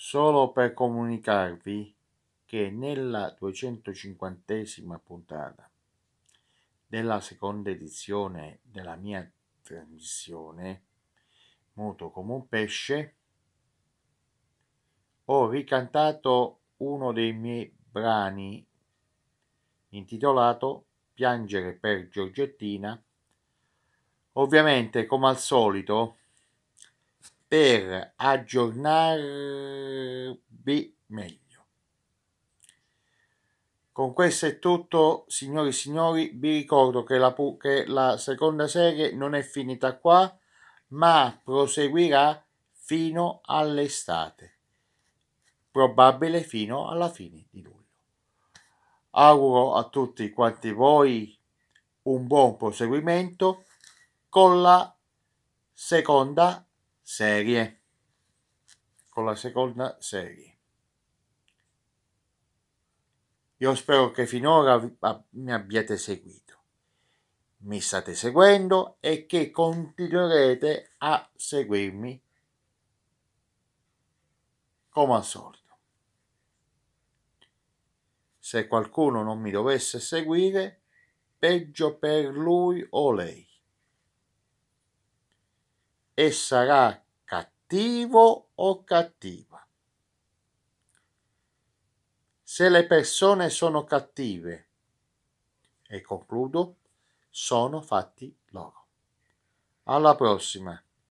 solo per comunicarvi che nella 250 puntata della seconda edizione della mia trasmissione Muto come un pesce ho ricantato uno dei miei brani intitolato Piangere per Giorgettina ovviamente come al solito per aggiornarvi meglio. Con questo è tutto, signori e signori, vi ricordo che la, che la seconda serie non è finita qua, ma proseguirà fino all'estate, probabile fino alla fine di luglio. Auguro a tutti quanti voi un buon proseguimento con la seconda serie serie con la seconda serie io spero che finora mi abbiate seguito mi state seguendo e che continuerete a seguirmi come al solito se qualcuno non mi dovesse seguire peggio per lui o lei e sarà cattivo o cattiva. Se le persone sono cattive, e concludo, sono fatti loro. Alla prossima!